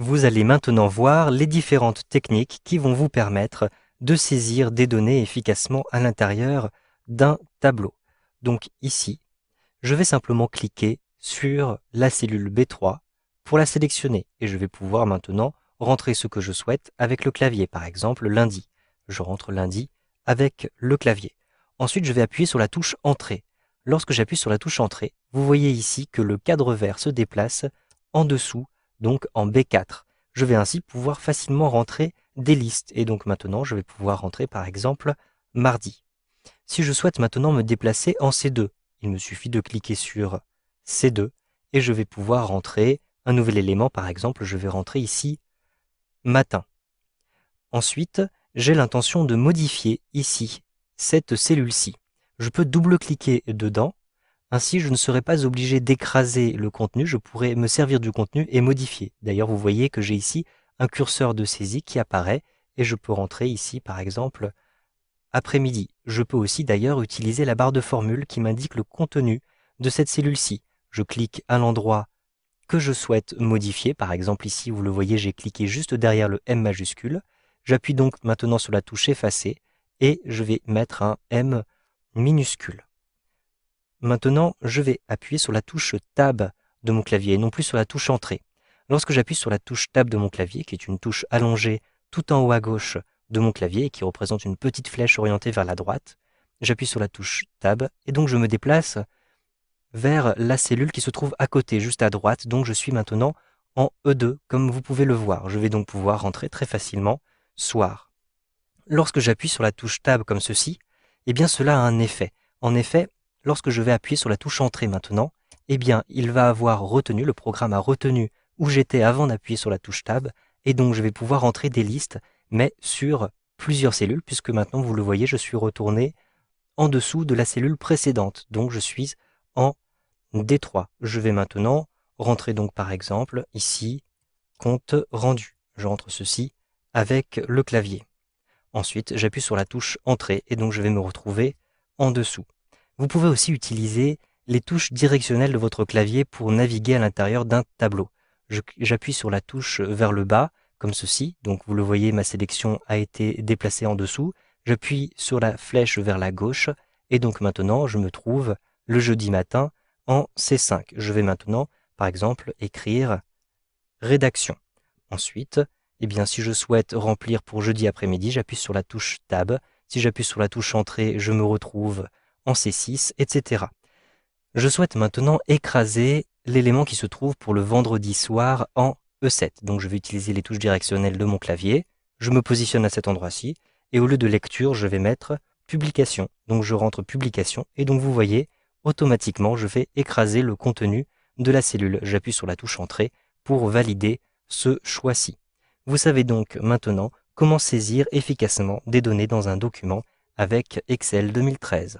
Vous allez maintenant voir les différentes techniques qui vont vous permettre de saisir des données efficacement à l'intérieur d'un tableau. Donc ici, je vais simplement cliquer sur la cellule B3 pour la sélectionner et je vais pouvoir maintenant rentrer ce que je souhaite avec le clavier, par exemple lundi. Je rentre lundi avec le clavier. Ensuite, je vais appuyer sur la touche Entrée. Lorsque j'appuie sur la touche Entrée, vous voyez ici que le cadre vert se déplace en dessous donc en B4. Je vais ainsi pouvoir facilement rentrer des listes, et donc maintenant je vais pouvoir rentrer par exemple mardi. Si je souhaite maintenant me déplacer en C2, il me suffit de cliquer sur C2, et je vais pouvoir rentrer un nouvel élément, par exemple je vais rentrer ici matin. Ensuite, j'ai l'intention de modifier ici cette cellule-ci. Je peux double-cliquer dedans ainsi, je ne serai pas obligé d'écraser le contenu, je pourrais me servir du contenu et modifier. D'ailleurs, vous voyez que j'ai ici un curseur de saisie qui apparaît et je peux rentrer ici, par exemple, après-midi. Je peux aussi d'ailleurs utiliser la barre de formule qui m'indique le contenu de cette cellule-ci. Je clique à l'endroit que je souhaite modifier. Par exemple, ici, vous le voyez, j'ai cliqué juste derrière le M majuscule. J'appuie donc maintenant sur la touche effacer et je vais mettre un M minuscule. Maintenant, je vais appuyer sur la touche Tab de mon clavier et non plus sur la touche Entrée. Lorsque j'appuie sur la touche Tab de mon clavier, qui est une touche allongée tout en haut à gauche de mon clavier et qui représente une petite flèche orientée vers la droite, j'appuie sur la touche Tab et donc je me déplace vers la cellule qui se trouve à côté, juste à droite. Donc je suis maintenant en E2, comme vous pouvez le voir. Je vais donc pouvoir rentrer très facilement soir. Lorsque j'appuie sur la touche Tab comme ceci, eh bien cela a un effet. En effet, lorsque je vais appuyer sur la touche Entrée maintenant, eh bien, il va avoir retenu, le programme a retenu où j'étais avant d'appuyer sur la touche Tab, et donc je vais pouvoir entrer des listes, mais sur plusieurs cellules, puisque maintenant, vous le voyez, je suis retourné en dessous de la cellule précédente, donc je suis en D3. Je vais maintenant rentrer donc par exemple ici, compte rendu. Je rentre ceci avec le clavier. Ensuite, j'appuie sur la touche Entrée, et donc je vais me retrouver en dessous. Vous pouvez aussi utiliser les touches directionnelles de votre clavier pour naviguer à l'intérieur d'un tableau. J'appuie sur la touche vers le bas, comme ceci, donc vous le voyez, ma sélection a été déplacée en dessous. J'appuie sur la flèche vers la gauche, et donc maintenant je me trouve le jeudi matin en C5. Je vais maintenant, par exemple, écrire rédaction. Ensuite, eh bien, si je souhaite remplir pour jeudi après-midi, j'appuie sur la touche Tab. Si j'appuie sur la touche Entrée, je me retrouve en C6, etc. Je souhaite maintenant écraser l'élément qui se trouve pour le vendredi soir en E7. Donc je vais utiliser les touches directionnelles de mon clavier, je me positionne à cet endroit-ci, et au lieu de lecture, je vais mettre publication. Donc je rentre publication, et donc vous voyez, automatiquement, je vais écraser le contenu de la cellule. J'appuie sur la touche entrée pour valider ce choix-ci. Vous savez donc maintenant comment saisir efficacement des données dans un document avec Excel 2013.